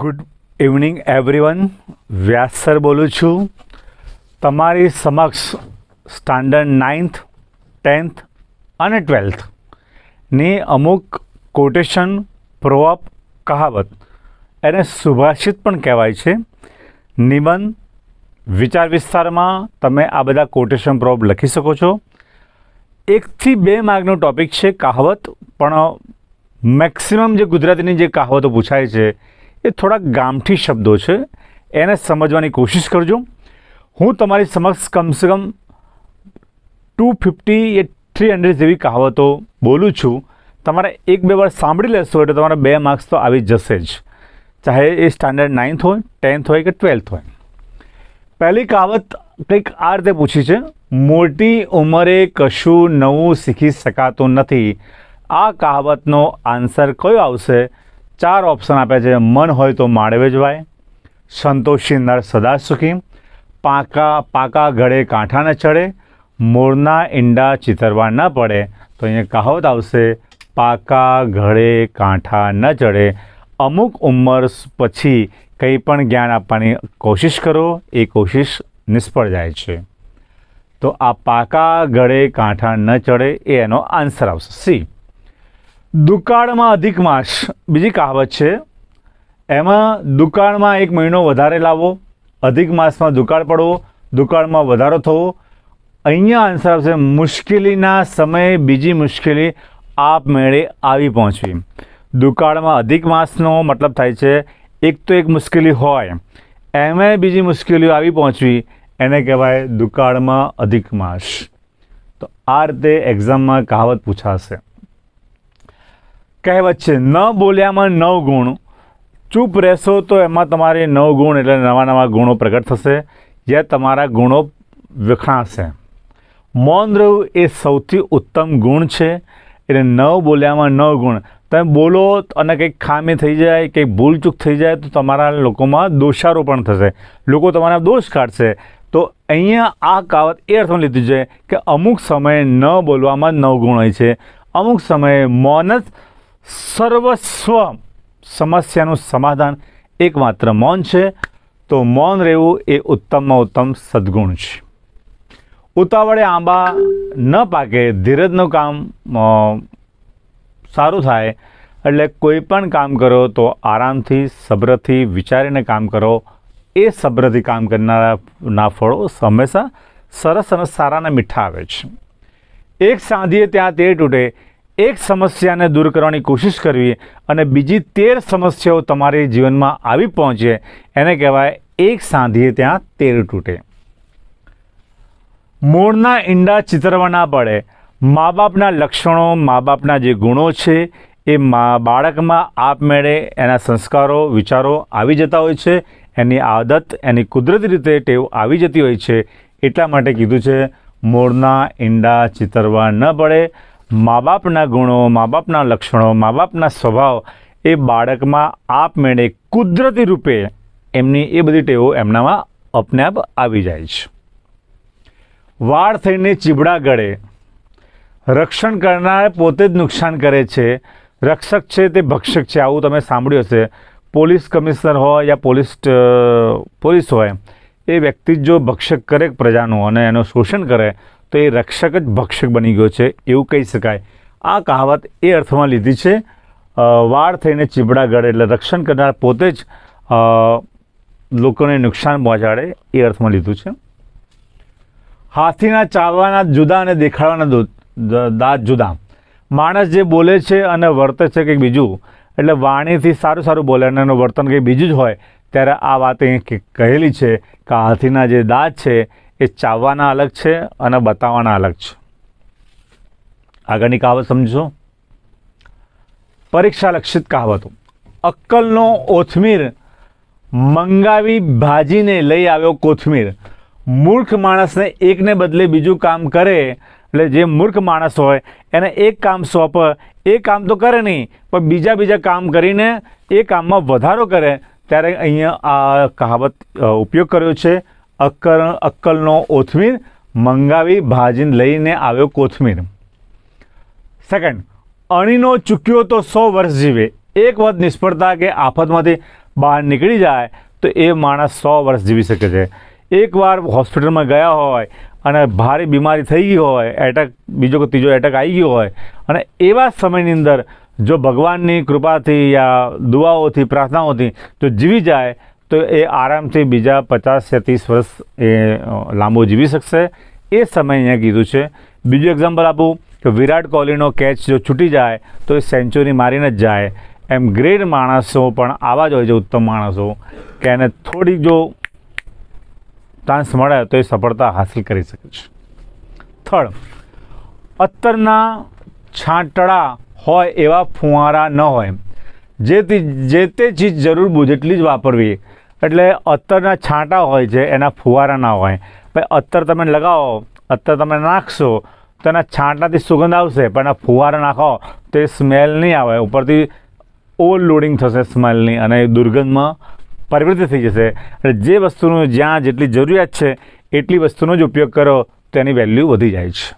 good evening everyone Vyas sir બોલું છું તમારી સમક્ષ સ્ટાન્ડર્ડ નાઇન્થ ટેન્થ અને ટ્વેલ્થની અમુક કોટેશન પ્રોઅપ કહાવત એને સુભાષિત પણ કહેવાય છે નિબંધ વિચાર વિસ્તારમાં તમે આ બધા કોટેશન પ્રોપ લખી શકો છો એકથી બે માર્કનો ટૉપિક છે કહાવત પણ મેક્સિમમ જે ગુજરાતીની જે કહાવતો પૂછાય છે એ થોડાક ગામઠી શબ્દો છે એને સમજવાની કોશિશ કરજો હું તમારી સમક્ષ કમસે કમ ટુ ફિફ્ટી એ થ્રી હંડ્રેડ જેવી કહાવતો બોલું છું તમારે એક બે વાર સાંભળી લેશો એટલે તમારા બે માર્ક્સ તો આવી જશે જ ચાહે એ સ્ટાન્ડર્ડ નાઇન્થ હોય ટેન્થ હોય કે ટ્વેલ્થ હોય પહેલી કહાવત કંઈક આ રીતે પૂછી છે મોટી ઉંમરે કશું નવું શીખી શકાતું નથી આ કહાવતનો આન્સર કયો આવશે ચાર ઓપ્શન આપ્યા છે મન હોય તો માળવે જવાય સંતોષી નર સદા સુખી પાકા પાકા ગળે કાંઠા ન ચડે મોરના ઈંડા ચિતરવા ન પડે તો અહીંયા કહાવત આવશે પાકા ઘળે કાંઠા ન ચડે અમુક ઉંમર પછી કંઈ પણ જ્ઞાન આપવાની કોશિશ કરો એ કોશિશ નિષ્ફળ જાય છે તો આ પાકા ગળે કાંઠા ન ચડે એ એનો આન્સર આવશે સી દુકાળમાં અધિક માસ બીજી કહાવત છે એમાં દુકાળમાં એક મહિનો વધારે લાવો અધિક માસમાં દુકાળ પડવો દુકાળમાં વધારો થવો અહીંયા આન્સર આવશે મુશ્કેલીના સમયે બીજી મુશ્કેલી આપમેળે આવી પહોંચવી દુકાળમાં અધિક માસનો મતલબ થાય છે એક તો એક મુશ્કેલી હોય એમાં બીજી મુશ્કેલીઓ આવી પહોંચવી એને કહેવાય દુકાળમાં અધિક માસ તો આ રીતે એક્ઝામમાં કહાવત પૂછાશે કહેવત છે ન બોલ્યામાં નવ ગુણ ચૂપ રહેશો તો એમાં તમારે નવ ગુણ એટલે નવા નવા ગુણો પ્રગટ થશે જે તમારા ગુણો વિખણાશે મૌન રહેવું એ સૌથી ઉત્તમ ગુણ છે એટલે નવ બોલ્યામાં નવ ગુણ તમે બોલો અને કંઈક ખામી થઈ જાય કંઈક ભૂલચૂક થઈ જાય તો તમારા લોકોમાં દોષારોપણ થશે લોકો તમારા દોષ કાઢશે તો અહીંયા આ કાવત એ અર્થમાં લીધું છે કે અમુક સમયે ન બોલવામાં નવ ગુણ હોય છે અમુક સમયે મૌન જ સર્વસ્વ સમસ્યાનું સમાધાન એકમાત્ર મૌન છે તો મૌન રહેવું એ ઉત્તમમાં ઉત્તમ સદગુણ છે ઉતાવળે આંબા ન પાકે ધીરજનું કામ સારું થાય એટલે કોઈ પણ કામ કરો તો આરામથી સબ્રથી વિચારીને કામ કરો એ સબ્રથી કામ કરનારાના ફળો હંમેશા સરસ અને સારાના મીઠા આવે છે એક સાંધીએ ત્યાં તે તૂટે એક સમસ્યાને દૂર કરવાની કોશિશ કરવી અને બીજી તેર સમસ્યાઓ તમારી જીવનમાં આવી પહોંચે એને કહેવાય એક સાંધીએ ત્યાં તેર તૂટે મૂળના ઈંડા ચિતરવા ના પડે મા બાપના લક્ષણો મા બાપના જે ગુણો છે એ મા બાળકમાં આપમેળે એના સંસ્કારો વિચારો આવી જતા હોય છે એની આદત એની કુદરતી રીતે ટેવ આવી જતી હોય છે એટલા માટે કીધું છે મૂળના ઈંડા ચિતરવા ન પડે મા બાપના ગુણો મા બાપના લક્ષણો મા બાપના સ્વભાવ એ બાળકમાં આપમેળે કુદરતી રૂપે એમની એ બધી ટેવો એમનામાં અપને આપ આવી જાય છે વાળ થઈને ચીબડા ગળે રક્ષણ કરનાર પોતે જ નુકસાન કરે છે રક્ષક છે તે ભક્ષક છે આવું તમે સાંભળ્યું હશે પોલીસ કમિશનર હોય યા પોલીસ પોલીસ હોય એ વ્યક્તિ જો ભક્ષક કરે પ્રજાનું અને એનું શોષણ કરે તો એ રક્ષક જ ભક્ષક બની ગયો છે એવું કહી શકાય આ કહાવત એ અર્થમાં લીધી છે વાળ થઈને ચીબડા ગળે એટલે રક્ષણ કરનાર પોતે જ લોકોને નુકસાન પહોંચાડે એ અર્થમાં લીધું છે હાથીના ચાવવાના જુદા અને દેખાડવાના દાંત જુદા માણસ જે બોલે છે અને વર્તે છે કંઈક બીજું એટલે વાણીથી સારું સારું બોલે અને એનું વર્તન કંઈક બીજું જ હોય ત્યારે આ વાત અહીં કહેલી છે કે હાથીના જે દાંત છે એ ચાવવાના અલગ છે અને બતાવવાના અલગ છે આગળની કહાવત સમજો પરીક્ષા લક્ષિત કહાવતો અક્કલનો ઓથમીર મંગાવી ભાજીને લઈ આવ્યો કોથમીર મૂર્ખ માણસને એકને બદલે બીજું કામ કરે એટલે જે મૂર્ખ માણસ હોય એને એક કામ સોંપે એ કામ તો કરે નહીં પણ બીજા બીજા કામ કરીને એ કામમાં વધારો કરે ત્યારે અહીંયા આ કહાવત ઉપયોગ કર્યો છે અક્કર અક્કલનો ઓથમીર મંગાવી ભાજીને લઈને આવ્યો કોથમીર સેકન્ડ અણીનો ચૂક્યો તો સો વર્ષ જીવે એક વખત નિષ્ફળતા કે આફતમાંથી બહાર નીકળી જાય તો એ માણસ સો વર્ષ જીવી શકે છે એકવાર હોસ્પિટલમાં ગયા હોય અને ભારે બીમારી થઈ ગઈ હોય એટેક બીજો કે ત્રીજો એટેક આવી ગયો હોય અને એવા સમયની અંદર જો ભગવાનની કૃપાથી યા દુઆઓથી પ્રાર્થનાઓથી જો જીવી જાય તો એ આરામથી બીજા પચાસથી ત્રીસ વર્ષ એ લાંબો જીવી શકશે એ સમય અહીંયા કીધું છે બીજું એક્ઝામ્પલ આપું કે વિરાટ કોહલીનો કેચ જો છૂટી જાય તો એ સેન્ચુરી મારીને જ જાય એમ ગ્રેટ માણસો પણ આવા જ હોય છે ઉત્તમ માણસો કે એને થોડીક જો ચાન્સ મળે તો એ સફળતા હાંસિલ કરી શકે છે થર્ડ અત્તરના છાંટડા હોય એવા ફુવારા ન હોય જેથી જે તે ચીજ જરૂર બુજ એટલી જ વાપરવી એટલે અત્તરના છાંટા હોય છે એના ફુવારા ના હોય ભાઈ અત્તર તમે લગાવો અત્તર તમે નાખશો તો એના છાંટાથી સુગંધ આવશે પણ એના ફુવારા નાખો તો એ સ્મેલ નહીં આવે ઉપરથી ઓવરલોડિંગ થશે સ્મેલની અને એ દુર્ગંધમાં પરિવર્તિત થઈ જશે એટલે જે વસ્તુનું જ્યાં જેટલી જરૂરિયાત છે એટલી વસ્તુનો જ ઉપયોગ કરો તો એની વેલ્યુ વધી જાય છે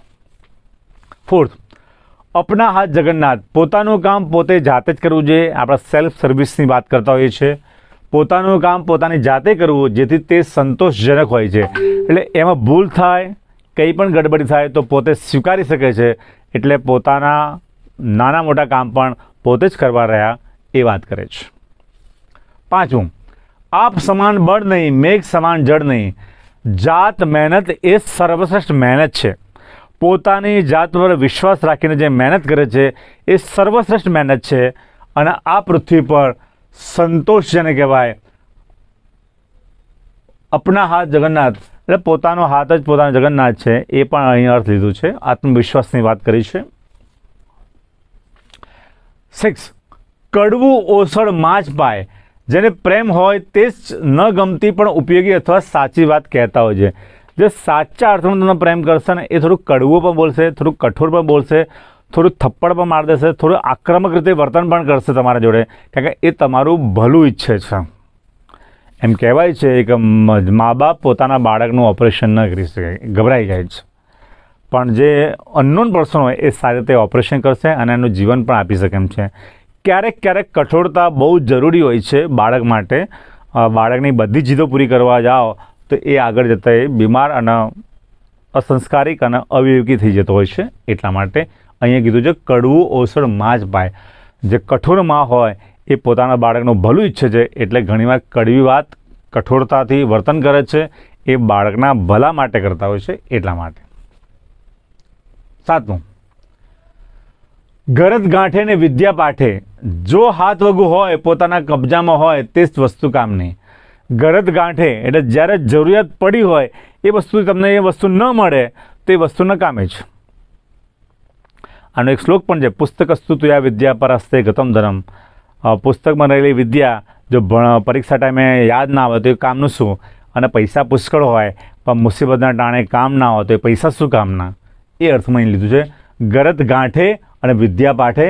ફોર્થ અપના હાથ જગન્નાથ પોતાનું કામ પોતે જાતે જ કરવું જોઈએ આપણા સેલ્ફ સર્વિસની વાત કરતા હોઈએ છીએ પોતાનું કામ પોતાની જાતે કરવું જેથી તે સંતોષજનક હોય છે એટલે એમાં ભૂલ થાય કંઈ પણ ગડબડી થાય તો પોતે સ્વીકારી શકે છે એટલે પોતાના નાના મોટા કામ પણ પોતે જ કરવા રહ્યા એ વાત કરે છે પાંચમું આપ સમાન બળ નહીં મેઘ સમાન જળ નહીં જાત મહેનત એ સર્વશ્રેષ્ઠ મહેનત છે પોતાની જાત પર વિશ્વાસ રાખીને જે મહેનત કરે છે એ સર્વશ્રેષ્ઠ મહેનત છે અને આ પૃથ્વી પર સંતોષ જેને કહેવાય અપના હાથ જગન્નાથ એટલે પોતાનો હાથ જ પોતાનો જગન્નાથ છે એ પણ અહીં અર્થ લીધું છે આત્મવિશ્વાસની વાત કરી છે સિક્સ કડવું ઓસળ માછ પાય જેને પ્રેમ હોય તે જ ન ગમતી પણ ઉપયોગી અથવા સાચી વાત કહેતા હોય છે જે સાચા અર્થમાં તમને પ્રેમ કરશે ને એ થોડુંક કડવું પણ બોલશે થોડું કઠોર પણ બોલશે થોડું થપ્પડ પણ માર દેશે થોડું આક્રમક રીતે વર્તન પણ કરશે તમારા જોડે કારણ કે એ તમારું ભલું ઈચ્છે છે એમ કહેવાય છે કે મા બાપ પોતાના બાળકનું ઓપરેશન ન કરી શકે ગભરાઈ જાય છે પણ જે અનનોન પર્સન હોય એ સારી રીતે ઓપરેશન કરશે અને એનું જીવન પણ આપી શકે એમ છે ક્યારેક ક્યારેક કઠોરતા બહુ જરૂરી હોય છે બાળક માટે બાળકની બધી જીદો પૂરી કરવા જાઓ તો એ આગળ જતાં એ બીમાર અને અસંસ્કારિક અને અવિવેકી થઈ જતો હોય છે એટલા માટે અહીંયા કીધું છે કડવું ઓસડ માં પાય જે કઠોર માં હોય એ પોતાના બાળકનું ભલું ઈચ્છે છે એટલે ઘણીવાર કડવી વાત કઠોરતાથી વર્તન કરે છે એ બાળકના ભલા માટે કરતા હોય છે એટલા માટે સાતમું ગરદ ગાંઠે ને વિદ્યા પાઠે જો હાથ વગુ હોય પોતાના કબજામાં હોય તે જ વસ્તુ કામની ગરદ ગાંઠે એટલે જ્યારે જરૂરિયાત પડી હોય એ વસ્તુ તમને એ વસ્તુ ન મળે તે વસ્તુના કામે છે આનો એક શ્લોક પણ છે પુસ્તક સ્તુતયા વિદ્યા પરસ્તે ગતમ ધરમ પુસ્તકમાં રહેલી વિદ્યા જો ભણ પરીક્ષા ટાઈમે યાદ ના આવે તો એ કામનું શું અને પૈસા પુષ્કળ હોય પણ મુસીબતના ટાણે કામ ના હોય તો એ પૈસા શું કામના એ અર્થમાં અહીં લીધું છે ગરત ગાંઠે અને વિદ્યા પાઠે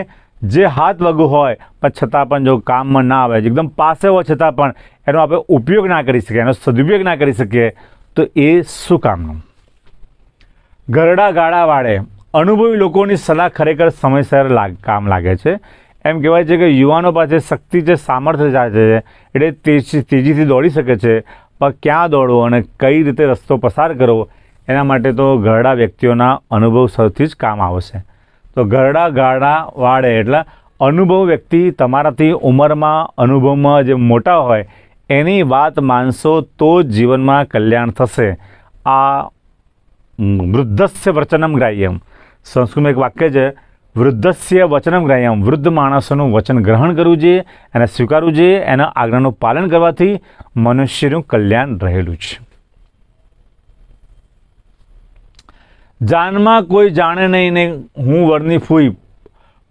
જે હાથ વગું હોય પણ છતાં પણ જો કામમાં ના આવે એકદમ પાસે હોય છતાં પણ એનો આપણે ઉપયોગ ના કરી શકીએ એનો સદુપયોગ ના કરી શકીએ તો એ શું કામનું ગરડા ગાળા વાળે અનુભવી લોકોની સલાહ ખરેખર સમયસર લાગ કામ લાગે છે એમ કહેવાય છે કે યુવાનો પાસે શક્તિ છે સામર્થ્ય જાય છે એટલે તેજીથી દોડી શકે છે પણ ક્યાં દોડવો અને કઈ રીતે રસ્તો પસાર કરવો એના માટે તો ઘરડા વ્યક્તિઓના અનુભવ સૌથી જ કામ આવશે તો ઘરડા ગાડા વાળે એટલે અનુભવ વ્યક્તિ તમારાથી ઉંમરમાં અનુભવમાં જે મોટા હોય એની વાત માનશો તો જ જીવનમાં કલ્યાણ થશે આ વૃદ્ધસ્ય વચનમ ગ્રાહ્યમ સંસ્કૃતમાં એક વાક્ય છે વૃદ્ધસ્ય વચનમ ગ્રાહ્યમ વૃદ્ધ માણસોનું વચન ગ્રહણ કરવું જોઈએ એને સ્વીકારવું જોઈએ એના આજ્ઞાનું પાલન કરવાથી મનુષ્યનું કલ્યાણ રહેલું છે જાનમાં કોઈ જાણે નહીં ને હું વરની ફૂઈ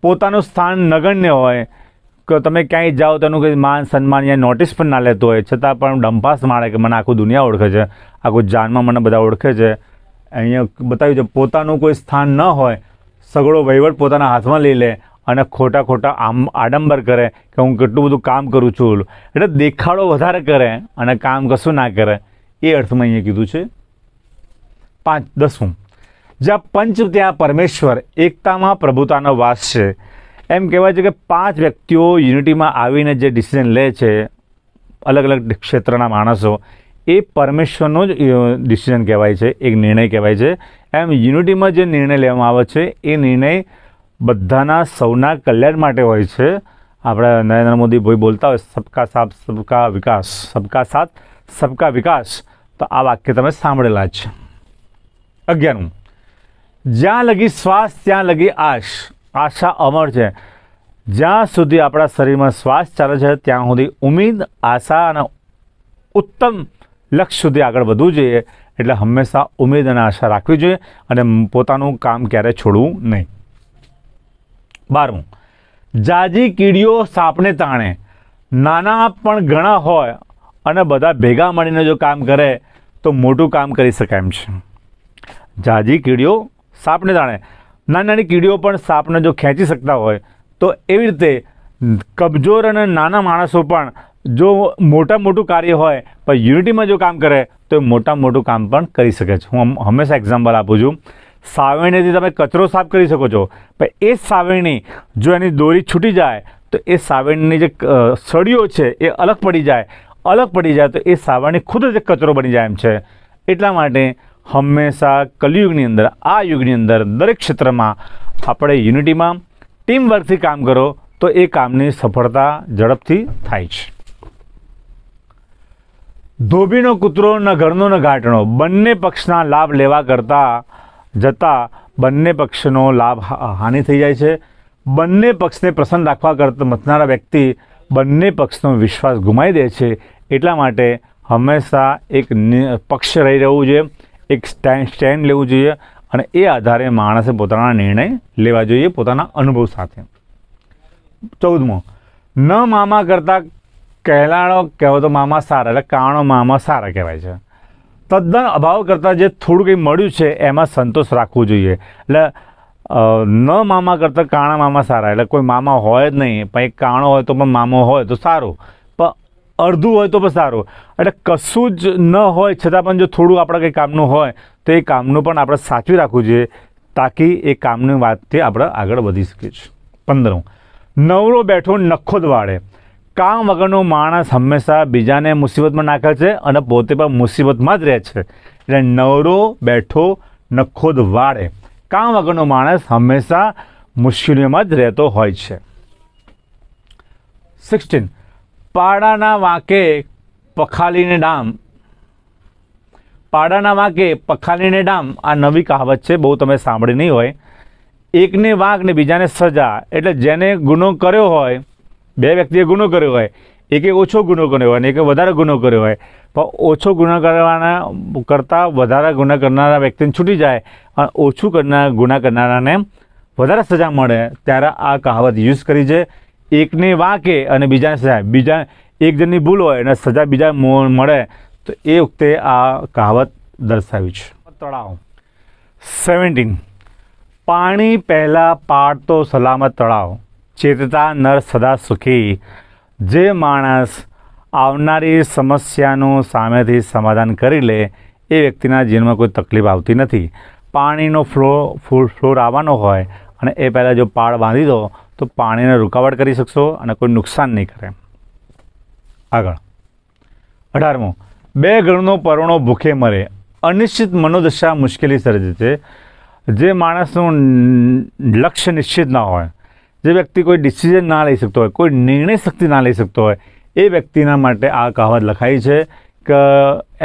પોતાનું સ્થાન નગણ્ય હોય કે તમે ક્યાંય જાઓ તેનું કંઈ માન સન્માન યા નોટિસ પણ ના લેતો હોય છતાં પણ ડંપાસ મારે કે મને આખું દુનિયા ઓળખે છે આખું જાનમાં મને બધા ઓળખે છે અહીંયા બતાવ્યું છે પોતાનું કોઈ સ્થાન ન હોય સગળો વહીવટ પોતાના હાથમાં લઈ લે અને ખોટા ખોટા આમ આડંબર કરે કે હું કેટલું બધું કામ કરું છું એટલે દેખાડો વધારે કરે અને કામ કશું ના કરે એ અર્થમાં અહીંયા કીધું છે પાંચ દસમું જ્યાં પંચ ત્યાં પરમેશ્વર એકતામાં પ્રભુતાનો વાસ છે એમ કહેવાય છે કે પાંચ વ્યક્તિઓ યુનિટીમાં આવીને જે ડિસિઝન લે છે અલગ અલગ ક્ષેત્રના માણસો એ પરમેશ્વરનો જ ડિસિઝન કહેવાય છે એક નિર્ણય કહેવાય છે એમ યુનિટીમાં જે નિર્ણય લેવામાં આવે છે એ નિર્ણય બધાના સૌના કલ્યાણ માટે હોય છે આપણા નરેન્દ્ર મોદી ભાઈ બોલતા હોય સબકા સાથ સબકા વિકાસ સબકા સાથ સબકા વિકાસ તો આ વાક્ય તમે સાંભળેલા જ છે અગિયારમું જ્યાં લગી શ્વાસ ત્યાં લગી આશ આશા અમર છે જ્યાં સુધી આપણા શરીરમાં શ્વાસ ચાલે છે ત્યાં સુધી ઉમેદ આશા અને ઉત્તમ લક્ષ્ય સુધી આગળ વધવું જોઈએ એટલે હંમેશા ઉમેદ અને આશા રાખવી જોઈએ અને પોતાનું કામ ક્યારે છોડવું નહીં બારમું જાજી કીડીઓ સાપને તાણે નાના પણ ઘણા હોય અને બધા ભેગા મળીને જો કામ કરે તો મોટું કામ કરી શકાય એમ છે જાજી કીડીઓ સાપને તાણે નાની નાની કીડીઓ પણ સાપને જો ખેંચી શકતા હોય તો એવી રીતે કબજોર અને નાના માણસો પણ જો મોટા મોટું કાર્ય હોય પણ યુનિટીમાં જો કામ કરે તો એ મોટા મોટું કામ પણ કરી શકે છે હું હંમેશા એક્ઝામ્પલ આપું છું સાવરણીથી તમે કચરો સાફ કરી શકો છો પણ એ સાવરણી જો એની દોરી છૂટી જાય તો એ સાવરણીની જે સળીઓ છે એ અલગ પડી જાય અલગ પડી જાય તો એ સાવરણી ખુદ જ કચરો બની જાય એમ છે એટલા માટે હંમેશા કલયુગની અંદર આ યુગની અંદર દરેક ક્ષેત્રમાં આપણે યુનિટીમાં ટીમ વર્કથી કામ કરો તો એ કામની સફળતા ઝડપથી થાય છે ધોબીનો કૂતરો ન ઘરનો ન ઘાટનો બંને પક્ષના લાભ લેવા કરતાં જતાં બંને પક્ષનો લાભ હાનિ થઈ જાય છે બંને પક્ષને પ્રસન્ન રાખવા કરતા મથનારા વ્યક્તિ બંને પક્ષનો વિશ્વાસ ગુમાવી દે છે એટલા માટે હંમેશા એક પક્ષ રહી રહેવું જોઈએ એક સ્ટેન્ડ સ્ટેન્ડ લેવું જોઈએ અને એ આધારે માણસે પોતાના નિર્ણય લેવા જોઈએ પોતાના અનુભવ સાથે ચૌદમો ન મામા કરતાં કહેલાણો કહેવો તો મામા સારા એટલે કાણો મામા સારા કહેવાય છે તદ્દન અભાવ કરતાં જે થોડું કંઈ મળ્યું છે એમાં સંતોષ રાખવો જોઈએ એટલે ન મામા કરતાં કાણા મામા સારા એટલે કોઈ મામા હોય જ નહીં પછી કાણો હોય તો પણ મામો હોય તો સારું પણ અડધું હોય તો પણ સારું એટલે કશું જ ન હોય છતાં પણ જો થોડું આપણા કંઈ કામનું હોય તો એ કામનું પણ આપણે સાચવી રાખવું જોઈએ તાકી એ કામની વાતથી આપણે આગળ વધી શકીએ છીએ પંદરમું નવરો બેઠો નખોદ જ વાળે કામ વગરનો માણસ હંમેશા બીજાને મુસીબતમાં નાખે છે અને પોતે પણ મુસીબતમાં જ રહે છે એટલે નવરો બેઠો નખોદ વાળે કામ વગરનો માણસ હંમેશા મુશ્કેલીઓમાં જ રહેતો હોય છે સિક્સટીન પાડાના વાંકે પખાલીને ડામ પાડાના વાંકે પખાલીને ડામ આ નવી કહાવત છે બહુ તમે સાંભળી નહીં હોય એકને વાંક ને બીજાને સજા એટલે જેને ગુનો કર્યો હોય બે વ્યક્તિએ ગુનો કર્યો હોય એકે ઓછો ગુનો કર્યો હોય અને એકે વધારે ગુનો કર્યો હોય પણ ઓછો ગુનો કરવાના કરતાં વધારે ગુના કરનારા વ્યક્તિને છૂટી જાય અને ઓછું કરનાર ગુના કરનારાને વધારે સજા મળે ત્યારે આ કહાવત યુઝ કરી છે એકને વાંકે અને બીજાને સજા બીજા એક જણની ભૂલ હોય અને સજા બીજા મળે તો એ વખતે આ કહાવત દર્શાવી છે તળાવ સેવન્ટીન પાણી પહેલાં પાડતો સલામત તળાવ ચેતતા નર સદા સુખી જે માણસ આવનારી સમસ્યાનું સામેથી સમાધાન કરી લે એ વ્યક્તિના જીવનમાં કોઈ તકલીફ આવતી નથી પાણીનો ફ્લો ફૂલ ફ્લોર આવવાનો હોય અને એ પહેલાં જો પાળ બાંધી દો તો પાણીને રૂકાવટ કરી શકશો અને કોઈ નુકસાન નહીં કરે આગળ અઢારમું બે ગણનો પરોણો ભૂખે મરે અનિશ્ચિત મનોદશા મુશ્કેલી સર્જે છે જે માણસનું લક્ષ્ય નિશ્ચિત ન હોય જે વ્યક્તિ કોઈ ડિસિઝન ના લઈ શકતો હોય કોઈ નિર્ણય શક્તિ ના લઈ શકતો હોય એ વ્યક્તિના માટે આ કહાવત લખાઈ છે કે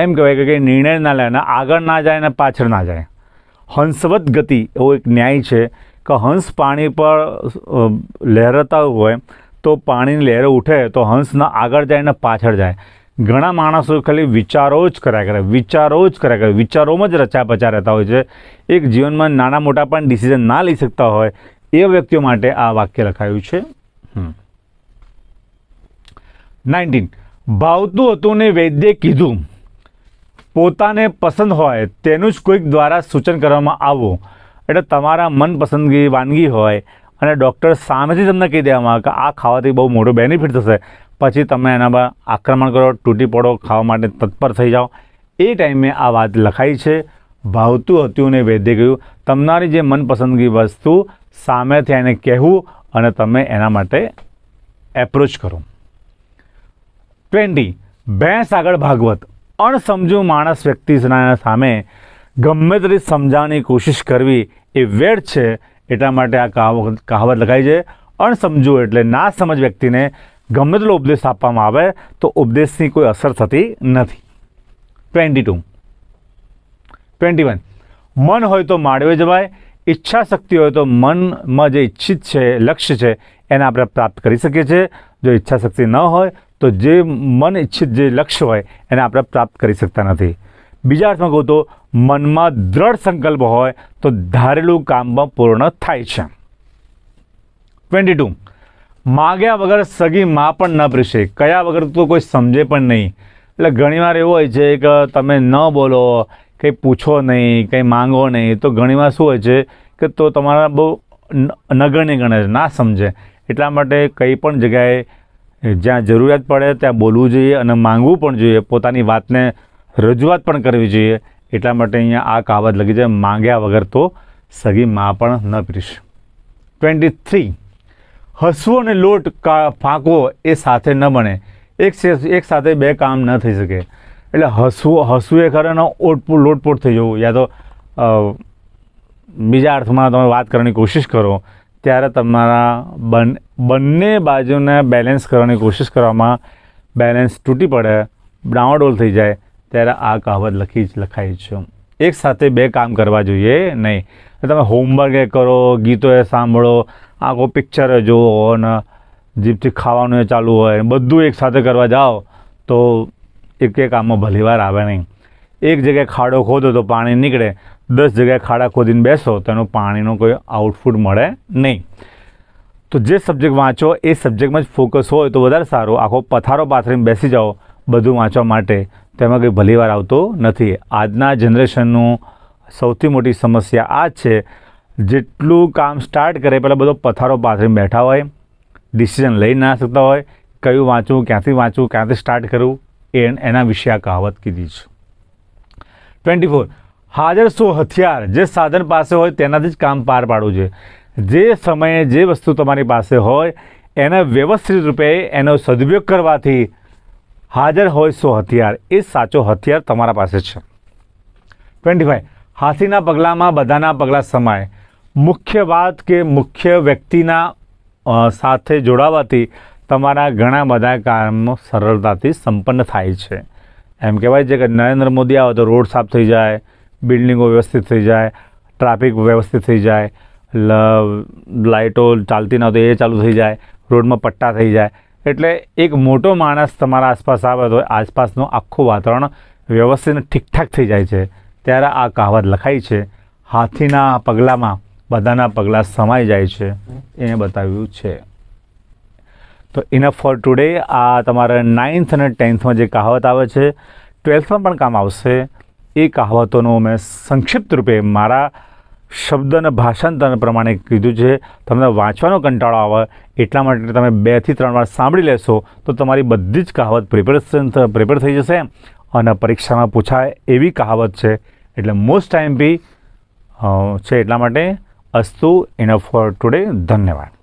એમ કહેવાય કે કંઈ નિર્ણય ના લે ને આગળ ના જાય ને પાછળ ના જાય હંસવત ગતિ એવો એક ન્યાય છે કે હંસ પાણી પર લહેરતા હોય તો પાણીની લહેરો ઉઠે તો હંસના આગળ જાય ને પાછળ જાય ઘણા માણસો ખાલી વિચારો જ કર્યા કરે વિચારો જ કર્યા કરે વિચારોમાં જ રચા પચા રહેતા હોય છે એક જીવનમાં નાના મોટા પણ ડિસિઝન ના લઈ શકતા હોય એ વ્યક્તિઓ માટે આ વાક્ય લખાયું છે નાઇન્ટીન ભાવતું હતું ને વૈદ્ય કીધું પોતાને પસંદ હોય તેનું જ કોઈક દ્વારા સૂચન કરવામાં આવો એટલે તમારા મનપસંદગી વાનગી હોય અને ડૉક્ટર સામેથી તમને કહી દેવામાં આવે કે આ ખાવાથી બહુ મોટો બેનિફિટ થશે પછી તમે એના પર આક્રમણ કરો તૂટી પડો ખાવા માટે તત્પર થઈ જાઓ એ ટાઈમે આ વાત લખાઈ છે ભાવતું હતું ને વૈદ્ય કહ્યું તમારી જે મનપસંદગી વસ્તુ સામેથી એને કહેવું અને તમે એના માટે એપ્રોચ કરો ટ્વેન્ટી ભેંસ આગળ ભાગવત અણસમજુ માણસ વ્યક્તિના સામે ગમે તે સમજાવવાની કોશિશ કરવી એ વેડ છે એટલા માટે આ કહાવત કહાવત લખાઈ છે અણસમજુ એટલે ના સમજ વ્યક્તિને ગમે તેટલો ઉપદેશ આપવામાં આવે તો ઉપદેશની કોઈ અસર થતી નથી ટ્વેન્ટી ટુ ટ્વેન્ટી વન મન હોય તો માળવે જવાય ઈચ્છા શક્તિ હોય તો મનમાં જે ઈચ્છિત છે લક્ષ્ય છે એને આપણે પ્રાપ્ત કરી શકીએ છીએ જો ઈચ્છા શક્તિ ન હોય તો જે મન ઈચ્છિત જે લક્ષ્ય હોય એને આપણે પ્રાપ્ત કરી શકતા નથી બીજા અર્થમાં કહું તો મનમાં દ્રઢ સંકલ્પ હોય તો ધારેલું કામમાં પૂર્ણ થાય છે ટ્વેન્ટી ટુ માગ્યા વગર સગી માં પણ ન પીરશે કયા વગર તો કોઈ સમજે પણ નહીં એટલે ઘણીવાર એવું હોય છે કે તમે ન બોલો કંઈ પૂછો નહીં કંઈ માંગો નહીં તો ઘણીવાર શું હોય છે કે તો તમારા બહુ નગણ્ય ગણે છે ના સમજે એટલા માટે કંઈ પણ જગ્યાએ જ્યાં જરૂરિયાત પડે ત્યાં બોલવું જોઈએ અને માંગવું પણ જોઈએ પોતાની વાતને રજૂઆત પણ કરવી જોઈએ એટલા માટે અહીંયા આ કહાવત લખી છે માંગ્યા વગર તો સગી માં પણ ન પીરીશ ટ્વેન્ટી થ્રી હસવું અને લોટ ફાંકવો એ સાથે ન બને એક એક સાથે બે કામ ન થઈ શકે એટલે હસવું હસવું એ ને ઓટપૂટ લોટપોટ થઈ જવું યા તો બીજા અર્થમાં તમે વાત કરવાની કોશિશ કરો ત્યારે તમારા બન બંને બાજુને બેલેન્સ કરવાની કોશિશ કરવામાં બેલેન્સ તૂટી પડે બ્રાઉડોલ થઈ જાય ત્યારે આ કહાવત લખી જ લખાય છે એક સાથે બે કામ કરવા જોઈએ નહીં તમે હોમવર્ક એ કરો ગીતો એ સાંભળો આખો પિક્ચર જુઓ ને જીભથી ખાવાનું એ ચાલુ હોય બધું એક સાથે કરવા જાઓ તો એક એક આમાં ભલીવાર આવે નહીં એક જગ્યાએ ખાડો ખોદો તો પાણી નીકળે દસ જગ્યાએ ખાડા ખોદીને બેસો તો એનું પાણીનો કોઈ આઉટપુટ મળે નહીં તો જે સબ્જેક્ટ વાંચો એ સબ્જેક્ટમાં જ ફોકસ હોય તો વધારે સારું આખો પથારો પાથરીને બેસી જાઓ બધું વાંચવા માટે તેમાં કંઈ ભલીવાર આવતો નથી આજના જનરેશનનું સૌથી મોટી સમસ્યા આ છે જેટલું કામ સ્ટાર્ટ કરે પહેલાં બધો પથારો પાથરીને બેઠા હોય ડિસિઝન લઈ ના શકતા હોય કયું વાંચવું ક્યાંથી વાંચવું ક્યાંથી સ્ટાર્ટ કરવું એ એના વિશે આ કહાવત કીધી છે ટ્વેન્ટી ફોર હાજર સો હથિયાર જે સાધન પાસે હોય તેનાથી જ કામ પાર પાડવું છે જે સમયે જે વસ્તુ તમારી પાસે હોય એને વ્યવસ્થિત રૂપે એનો સદુપયોગ કરવાથી હાજર હોય સો હથિયાર એ સાચો હથિયાર તમારા પાસે છે ટ્વેન્ટી ફાઇવ હાથીના પગલાંમાં બધાના પગલાં સમાય મુખ્ય વાત કે મુખ્ય વ્યક્તિના સાથે જોડાવાથી તમારા ઘણા બધા કામો સરળતાથી સંપન્ન થાય છે એમ કહેવાય છે કે નરેન્દ્ર મોદી આવે તો રોડ સાફ થઈ જાય બિલ્ડિંગો વ્યવસ્થિત થઈ જાય ટ્રાફિક વ્યવસ્થિત થઈ જાય લાઇટો ચાલતી ન હોય તો એ ચાલુ થઈ જાય રોડમાં પટ્ટા થઈ જાય એટલે એક મોટો માણસ તમારા આસપાસ આવે તો આસપાસનું આખું વાતાવરણ વ્યવસ્થિત ઠીકઠાક થઈ જાય છે ત્યારે આ કહાવત લખાઈ છે હાથીના પગલામાં બધાના પગલાં સમાઈ જાય છે એને બતાવ્યું છે તો ઇનફ ફોર ટુડે આ તમારા નાઇન્થ અને ટેન્થમાં જે કહાવત આવે છે ટ્વેલ્થમાં પણ કામ આવશે એ કહાવતોનું મેં સંક્ષિપ્ત રૂપે મારા શબ્દ અને ભાષાંતર પ્રમાણે કીધું છે તમને વાંચવાનો કંટાળો આવે એટલા માટે તમે બેથી ત્રણ વાર સાંભળી લેશો તો તમારી બધી જ કહાવત પ્રિપેરેશન પ્રિપેર થઈ જશે અને પરીક્ષામાં પૂછાય એવી કહાવત છે એટલે મોસ્ટ ટાઈમ બી છે એટલા માટે અસ્તુ ઇનફ ફોર ટુડે ધન્યવાદ